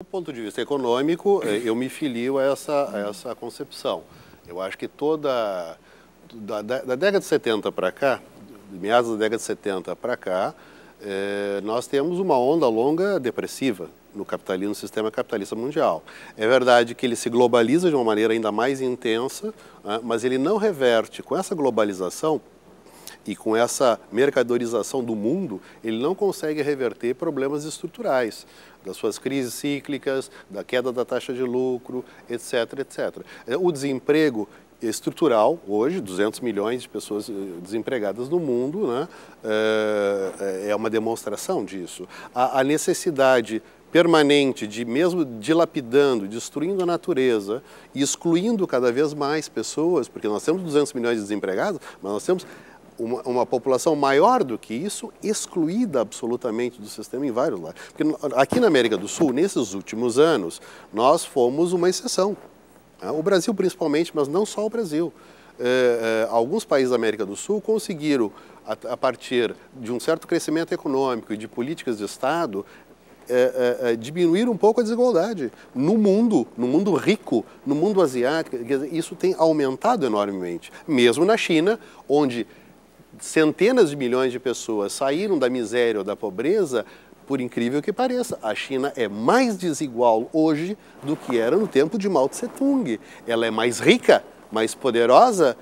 Do ponto de vista econômico, eh, eu me filio a essa, a essa concepção. Eu acho que toda. Da, da, década de 70 para cá, meados da década de 70 para cá, eh, nós temos uma onda longa depressiva no capitalismo, no sistema capitalista mundial. É verdade que ele se globaliza de uma maneira ainda mais intensa, ah, mas ele não reverte, com essa globalização, e com essa mercadorização do mundo, ele não consegue reverter problemas estruturais, das suas crises cíclicas, da queda da taxa de lucro, etc, etc. É, o desemprego estrutural hoje, 200 milhões de pessoas eh, desempregadas no mundo, né? Eh, é uma demonstração disso. A necessidade permanente de mesmo dilapidando, destruindo a natureza e excluindo cada vez mais pessoas, porque nós temos 200 milhões de desempregados, mas nós temos uma, uma, população maior do que isso, excluída absolutamente do sistema em vários lados. Porque aqui na América do Sul, nesses últimos anos, nós fomos uma exceção. É, o Brasil principalmente, mas não só o Brasil. É, é, alguns países da América do Sul conseguiram, a, a, partir de um certo crescimento econômico e de políticas de Estado, é, é, é diminuir um pouco a desigualdade no mundo, no mundo rico, no mundo asiático. Isso tem aumentado enormemente, mesmo na China, onde centenas de milhões de pessoas saíram da miséria ou da pobreza, por incrível que pareça, a China é mais desigual hoje do que era no tempo de Mao Tse-tung. Ela é mais rica, mais poderosa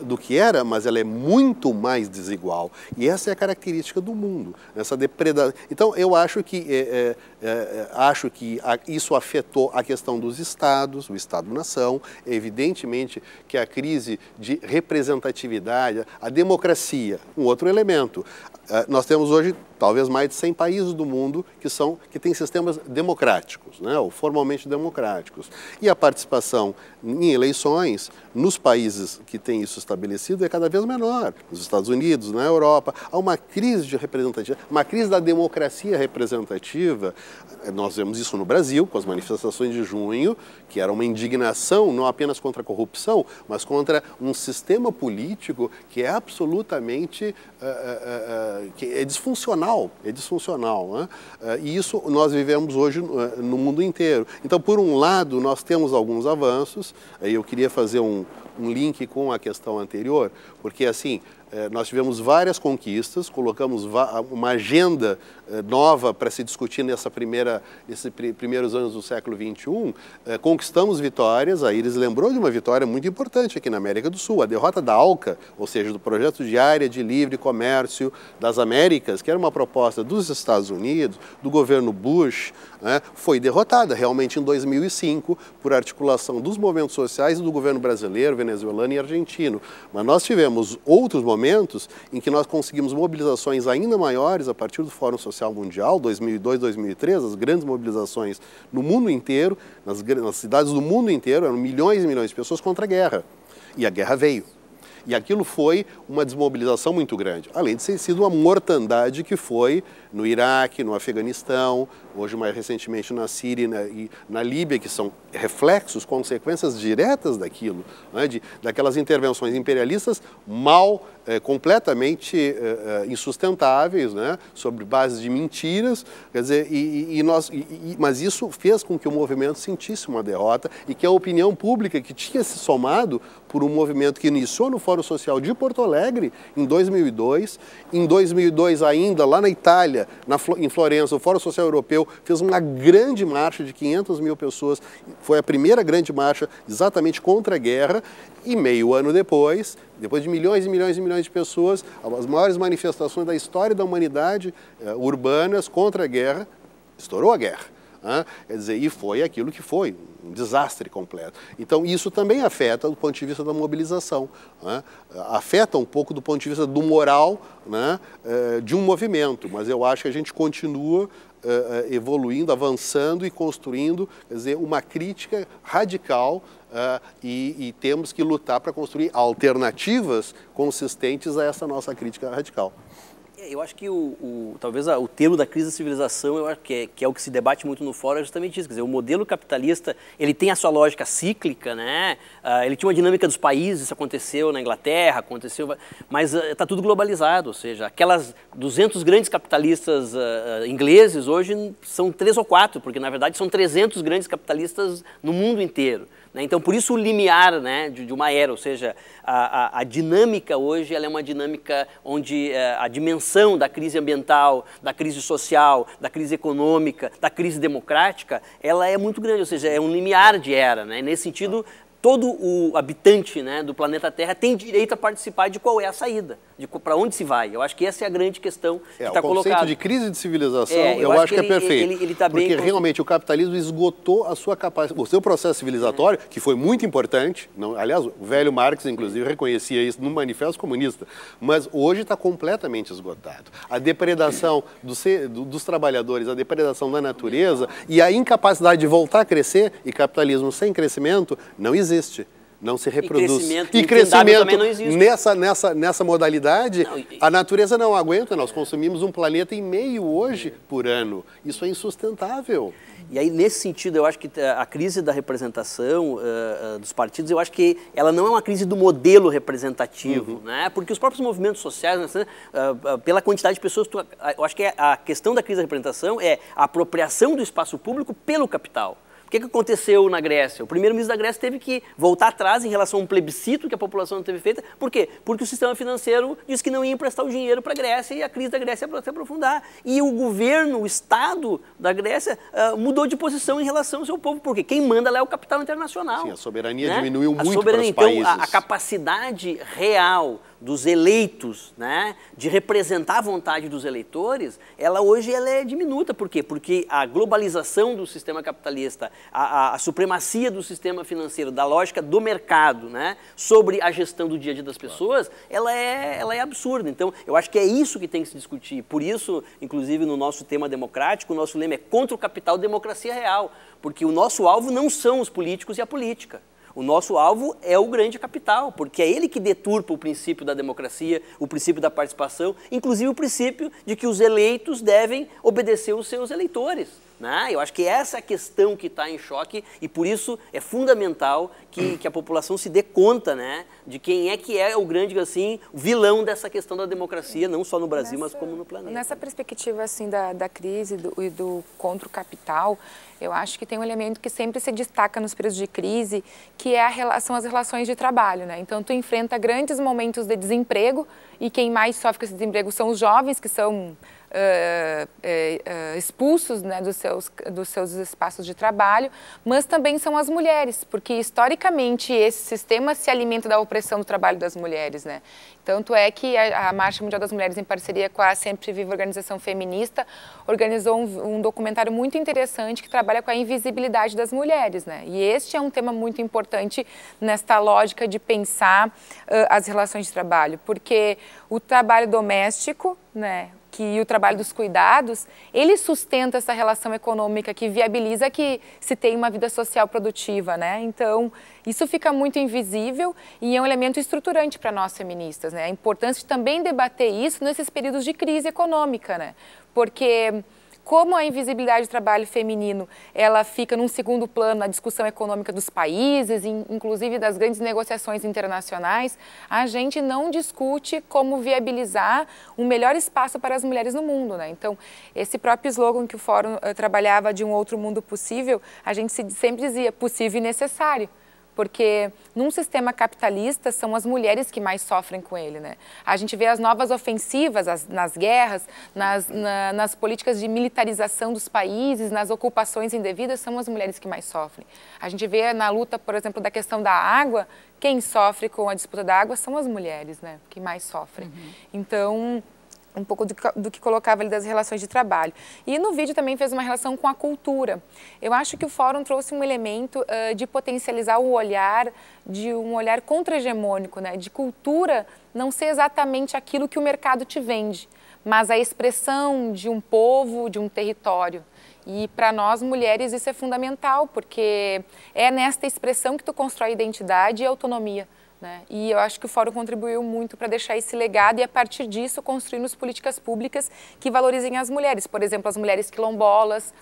uh, do que era, mas ela é muito mais desigual. E essa é a característica do mundo, essa depredação. Então, eu acho que eh, eh, é, é, acho que a, isso afetou a questão dos estados, o Estado-nação. evidentemente que a crise de representatividade, a democracia, um outro elemento. É, nós temos hoje talvez mais de 100 países do mundo que são que têm sistemas democráticos, né, ou formalmente democráticos. E a participação em eleições nos países que têm isso estabelecido é cada vez menor. Nos Estados Unidos, na Europa, há uma crise de representatividade, uma crise da democracia representativa nós vemos isso no Brasil, com as manifestações de junho, que era uma indignação não apenas contra a corrupção, mas contra um sistema político que é absolutamente uh, uh, uh, que é disfuncional. É disfuncional. Né? e isso nós vivemos hoje no mundo inteiro. Então, por um lado, nós temos alguns avanços, aí eu queria fazer um, um link com a questão anterior, porque assim, é, nós tivemos várias conquistas, colocamos uma agenda é, nova para se discutir nessa primeira, nesses primeiros anos do século XXI. É, conquistamos vitórias, a Iris lembrou de uma vitória muito importante aqui na América do Sul, a derrota da ALCA, ou seja, do Projeto de Área de Livre Comércio das Américas, que era uma proposta dos Estados Unidos, do governo Bush, né, foi derrotada realmente em 2005 por articulação dos movimentos sociais e do governo brasileiro, venezuelano e argentino. Mas nós tivemos outros momentos momentos em que nós conseguimos mobilizações ainda maiores a partir do Fórum Social Mundial, 2002, 2003, as grandes mobilizações no mundo inteiro, nas, nas cidades do mundo inteiro, eram milhões e milhões de pessoas contra a guerra. E a guerra veio. E aquilo foi uma desmobilização muito grande, além de ter sido uma mortandade que foi no Iraque, no Afeganistão, hoje mais recentemente na Síria e na, e na Líbia, que são reflexos, consequências diretas daquilo, né, de, daquelas intervenções imperialistas mal, é, completamente é, é, insustentáveis, né, sobre bases de mentiras, quer dizer, e, e nós, e, mas isso fez com que o movimento sentisse uma derrota e que a opinião pública, que tinha se somado por um movimento que iniciou no Fórum Social de Porto Alegre em 2002, em 2002 ainda, lá na Itália, na, em Florença, o Fórum Social Europeu fez uma grande marcha de 500 mil pessoas, foi a primeira grande marcha exatamente contra a guerra, e meio ano depois, depois de milhões e milhões e milhões de pessoas, as maiores manifestações da história da humanidade eh, urbanas contra a guerra, estourou a guerra. Quer dizer, e foi aquilo que foi, um desastre completo. Então, isso também afeta do ponto de vista da mobilização, né? afeta um pouco do ponto de vista do moral né? Eh, de um movimento, mas eu acho que a gente continua uh, evoluindo, avançando e construindo, quer dizer, uma crítica radical Uh, e, e, temos que lutar para construir alternativas consistentes a essa nossa crítica radical. É, eu acho que o, o talvez a, o termo da crise da civilização, eu acho que é, que é o que se debate muito no fórum, é justamente isso. Quer dizer, o modelo capitalista, ele tem a sua lógica cíclica, né? Uh, ele tinha uma dinâmica dos países, isso aconteceu na Inglaterra, aconteceu... Mas está ah, uh, tudo globalizado, ou seja, aquelas 200 grandes capitalistas uh, ingleses hoje são três ou quatro, porque na verdade são 300 grandes capitalistas no mundo inteiro. Né? Então, por isso o limiar né, de, de uma era, ou seja, a, a, a dinâmica hoje é uma dinâmica onde a, eh, a dimensão da crise ambiental, da crise social, da crise econômica, da crise democrática, ela é muito grande, ou seja, é um limiar de era. Né? Nesse sentido, todo o habitante né, do planeta Terra tem direito a participar de qual é a saída de para onde se vai. Eu acho que essa é a grande questão é, que está colocada. O conceito de crise de civilização, é, eu, eu, acho, acho que, que, é ele, perfeito. Ele, ele tá porque bem... realmente o capitalismo esgotou a sua capacidade, o seu processo civilizatório, é. que foi muito importante. Não, aliás, o velho Marx, inclusive, reconhecia isso no Manifesto Comunista. Mas hoje está completamente esgotado. A depredação do ser, do, dos trabalhadores, a depredação da natureza e a incapacidade de voltar a crescer, e capitalismo sem crescimento, não existe não se reproduz. E crescimento, e crescimento nessa, nessa, nessa modalidade, não, e... a natureza não aguenta. Nós consumimos um planeta e meio hoje por ano. Isso é insustentável. E aí, nesse sentido, eu acho que eh, a crise da representação uh, dos partidos, eu acho que ela não é uma crise do modelo representativo, uhum. né? Porque os próprios movimentos sociais, né? uh, uh, pela quantidade de pessoas, tu, eu acho que a questão da crise da representação é a apropriação do espaço público pelo capital que, que aconteceu na Grécia? O primeiro-ministro da Grécia teve que voltar atrás em relação a um plebiscito que a população não teve feito. Por quê? Porque o sistema financeiro disse que não ia emprestar o dinheiro para a Grécia e a crise da Grécia ia se aprofundar. E o governo, o Estado da Grécia, uh, mudou de posição em relação ao seu povo. Por quê? quem manda lá é o capital internacional. Sim, a soberania né? diminuiu a muito soberania, para os então, A, a capacidade real dos eleitos, né, de representar a vontade dos eleitores, ela hoje ela é diminuta. Por quê? Porque a globalização do sistema capitalista, a, a, a supremacia do sistema financeiro, da lógica do mercado né, sobre a gestão do dia a dia das pessoas, ela, é, ela é absurda. Então, eu acho que é isso que tem que se discutir. Por isso, inclusive, no nosso tema democrático, o nosso lema é contra o capital, democracia real. Porque o nosso alvo não são os políticos e a política. O nosso alvo é o grande capital, porque é ele que deturpa o princípio da democracia, o princípio da participação, inclusive o princípio de que os eleitos devem obedecer os seus eleitores. Né? Eu acho que é essa é a questão que está em choque e por isso é fundamental que, que a população se dê conta né, de quem é que é o grande assim, vilão dessa questão da democracia, não só no Brasil, nessa, mas como no planeta. Nessa perspectiva assim, da, da crise e do contra o capital, eu acho que tem um elemento que sempre se destaca nos períodos de crise, que é a relação relações de trabalho. Né? Então, tu enfrenta grandes momentos de desemprego e quem mais sofre com esse desemprego são os jovens, que são uh, expulsos né, dos, seus, dos seus espaços de trabalho, mas também são as mulheres, porque historicamente esse sistema se alimenta da opressão do trabalho das mulheres. Né? Tanto é que a, a Marcha Mundial das Mulheres, em parceria com a Sempre Viva Organização Feminista, organizou um, um documentário muito interessante que trabalha com a invisibilidade das mulheres. Né? E este é um tema muito importante nesta lógica de pensar uh, as relações de trabalho, porque o trabalho doméstico, né, que, e o trabalho dos cuidados, ele sustenta essa relação econômica que viabiliza que se tenha uma vida social produtiva, né? Então, isso fica muito invisível e é um elemento estruturante para nós feministas, né? A é importância de também debater isso nesses períodos de crise econômica, né? Porque como a invisibilidade do trabalho feminino ela fica num segundo plano na discussão econômica dos países, inclusive das grandes negociações internacionais, a gente não discute como viabilizar um melhor espaço para as mulheres no mundo. Né? Então, esse próprio slogan que o Fórum eh, trabalhava de um outro mundo possível, a gente sempre dizia possível e necessário porque num sistema capitalista são as mulheres que mais sofrem com ele. Né? A gente vê as novas ofensivas as, nas guerras, nas, na, nas políticas de militarização dos países, nas ocupações indevidas, são as mulheres que mais sofrem. A gente vê na luta, por exemplo, da questão da água, quem sofre com a disputa da água são as mulheres, né? Que mais sofrem. Uhum. Então, um pouco do, do, que colocava ali das relações de trabalho. E no vídeo também fez uma relação com a cultura. Eu acho que o fórum trouxe um elemento uh, de potencializar o olhar, de um olhar contra-hegemônico, né? de cultura não ser exatamente aquilo que o mercado te vende, mas a expressão de um povo, de um território. E para nós mulheres isso é fundamental, porque é nesta expressão que tu constrói identidade e autonomia. Né? E eu acho que o fórum contribuiu muito para deixar esse legado e, a partir disso, construirmos políticas públicas que valorizem as mulheres. Por exemplo, as mulheres quilombolas, uh,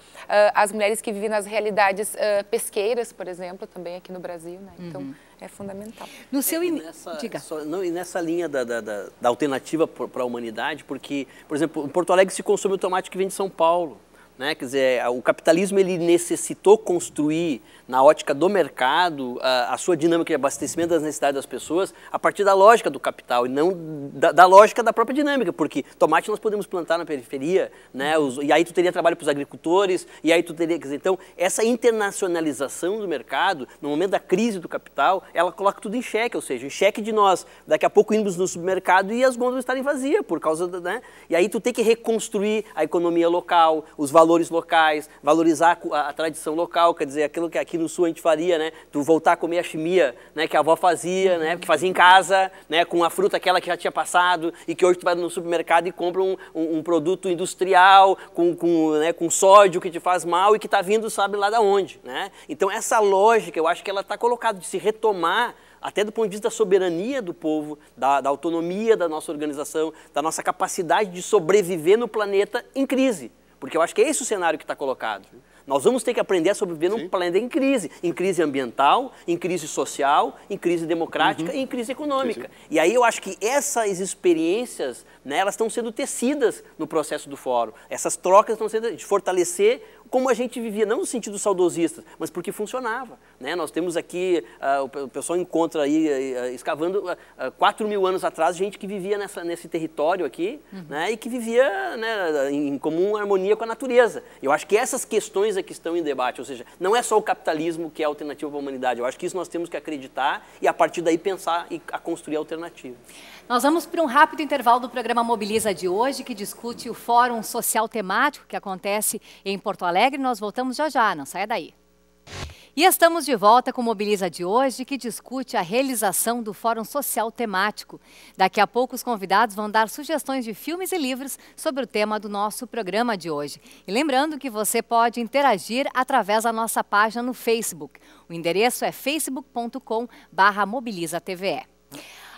as mulheres que vivem nas realidades uh, pesqueiras, por exemplo, também aqui no Brasil. Né? Então, uhum. é fundamental. No seu e nessa, Diga. Só, não, e nessa linha da, da, da, da alternativa para a humanidade, porque, por exemplo, em Porto Alegre se consome o tomate que vem de São Paulo. Né? Quer dizer, é, o capitalismo ele necessitou construir na ótica do mercado, a, a, sua dinâmica de abastecimento das necessidades das pessoas, a partir da lógica do capital e não da, da lógica da própria dinâmica, porque tomate nós podemos plantar na periferia, né? Os, e aí tu teria trabalho para os agricultores, e aí tu teria. Dizer, então, essa internacionalização do mercado, no momento da crise do capital, ela coloca tudo em xeque, ou seja, em xeque de nós, daqui a pouco irmos no supermercado e as gôndolas estarem vazias por causa da. Né? E aí tu tem que reconstruir a economia local, os valores locais, valorizar a, a tradição local, quer dizer, aquilo que aqui aqui no sul a gente faria, né? Tu voltar a comer a chimia, né? Que a avó fazia, né? Que fazia em casa, né? Com a fruta aquela que já tinha passado e que hoje tu vai no supermercado e compra um, um, um produto industrial com, com, né? com sódio que te faz mal e que está vindo sabe lá da onde, né? Então essa lógica, eu acho que ela está colocada de se retomar até do ponto de vista da soberania do povo, da, da, autonomia da nossa organização, da nossa capacidade de sobreviver no planeta em crise. Porque eu acho que é esse o cenário que está colocado. Nós vamos ter que aprender a sobreviver num planeta em crise, em crise ambiental, em crise social, em crise democrática uhum. e em crise econômica. Sim. E aí eu acho que essas experiências, né, elas estão sendo tecidas no processo do fórum. Essas trocas estão sendo de fortalecer como a gente vivia, não no sentido saudosista, mas porque funcionava. Né? Nós temos aqui, uh, o pessoal encontra aí, uh, escavando, uh, ah, 4 mil anos atrás, gente que vivia nessa, nesse território aqui uhum. né? e que vivia né, em comum harmonia com a natureza. Eu acho que essas questões aqui é estão em debate, ou seja, não é só o capitalismo que é a alternativa para a humanidade. Eu acho que isso nós temos que acreditar e, a partir daí, pensar e a construir alternativas. Nós vamos para um rápido intervalo do programa Mobiliza de hoje, que discute o Fórum Social Temático que acontece em Porto Alegre. Nós voltamos já já, não saia daí. E estamos de volta com Mobiliza de hoje, que discute a realização do Fórum Social Temático. Daqui a pouco, os convidados vão dar sugestões de filmes e livros sobre o tema do nosso programa de hoje. E lembrando que você pode interagir através da nossa página no Facebook. O endereço é facebook.com/mobilizatve.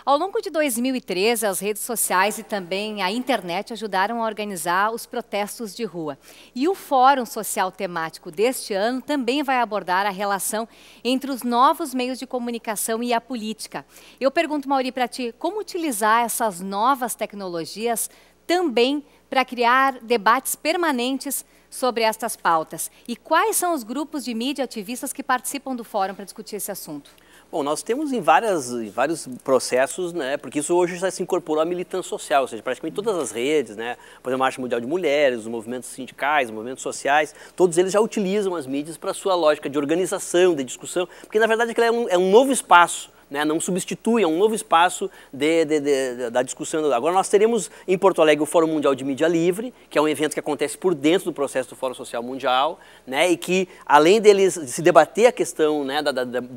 Ao longo de 2013, as redes sociais e também a internet ajudaram a organizar os protestos de rua. E o Fórum Social Temático deste ano também vai abordar a relação entre os novos meios de comunicação e a política. Eu pergunto, Mauri, para ti, como utilizar essas novas tecnologias também para criar debates permanentes sobre estas pautas? E quais são os grupos de mídia ativistas que participam do fórum para discutir esse assunto? Bom, nós temos em, várias, em vários processos, né, porque isso hoje já se incorporou à militância social, ou seja, praticamente todas as redes, né, por exemplo, a Marcha Mundial de Mulheres, os movimentos sindicais, os movimentos sociais, todos eles já utilizam as mídias para sua lógica de organização, de discussão, porque na verdade é um, é um novo espaço né, não substitui, é um novo espaço de, de, de, da discussão. Agora nós teremos em Porto Alegre o Fórum Mundial de Mídia Livre, que é um evento que acontece por dentro do processo do Fórum Social Mundial, né, e que além deles se debater a questão né, da, da, da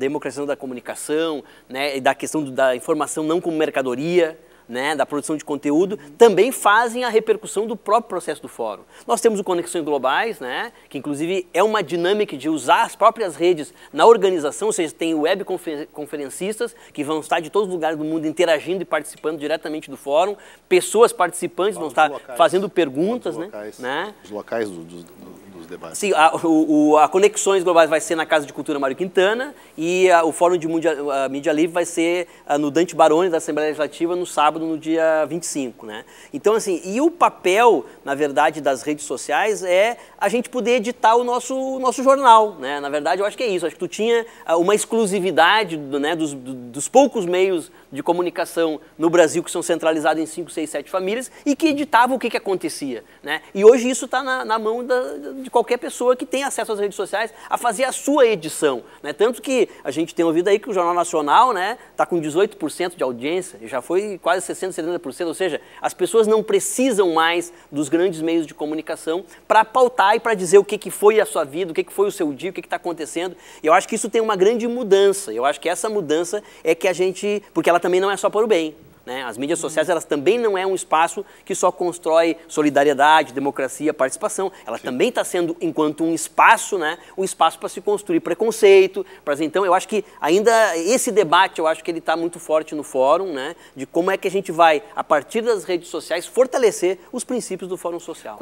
da comunicação, né, e da questão do, da informação não como mercadoria, né, da produção de conteúdo, também fazem a repercussão do próprio processo do fórum. Nós temos o Conexões Globais, né, que inclusive é uma dinâmica de usar as próprias redes na organização, ou seja, tem web conferencistas que vão estar de todos os lugares do mundo interagindo e participando diretamente do fórum, pessoas participantes vão estar locais, fazendo perguntas, né, né? Os locais do, do, do debate. Sim, a, o, a Conexões Globais vai ser na Casa de Cultura Mário Quintana e a, o Fórum de Mundia, Mídia Livre vai ser a, ah, no Dante Baroni da Assembleia Legislativa no sábado, no dia 25. Né? Então, assim, e o papel, na verdade, das redes sociais é a gente poder editar o nosso, nosso jornal. Né? Na verdade, eu acho que é isso. Acho que tu tinha ah, uma exclusividade né, dos, dos poucos meios de comunicação no Brasil que são centralizados em 5, 6, 7 famílias e que editavam o que, que acontecia. Né? E hoje isso está na, na, mão da, de qualquer qualquer pessoa que tem acesso às redes sociais a fazer a sua edição. Né? Tanto que a gente tem ouvido aí que o Jornal Nacional está né, tá com 18% de audiência, e já foi quase 60%, 70%, ou seja, as pessoas não precisam mais dos grandes meios de comunicação para pautar e para dizer o que, que foi a sua vida, o que, que foi o seu dia, o que está acontecendo. E eu acho que isso tem uma grande mudança. Eu acho que essa mudança é que a gente. Porque ela também não é só para o bem. Né? As mídias uhum. sociais elas também não é um espaço que só constrói solidariedade, democracia, participação. Ela Sim. também está sendo, enquanto um espaço, né, um espaço para se construir preconceito. Pra, então, eu acho que ainda esse debate, eu acho que ele está muito forte no fórum, né, de como é que a gente vai, a partir das redes sociais, fortalecer os princípios do fórum social.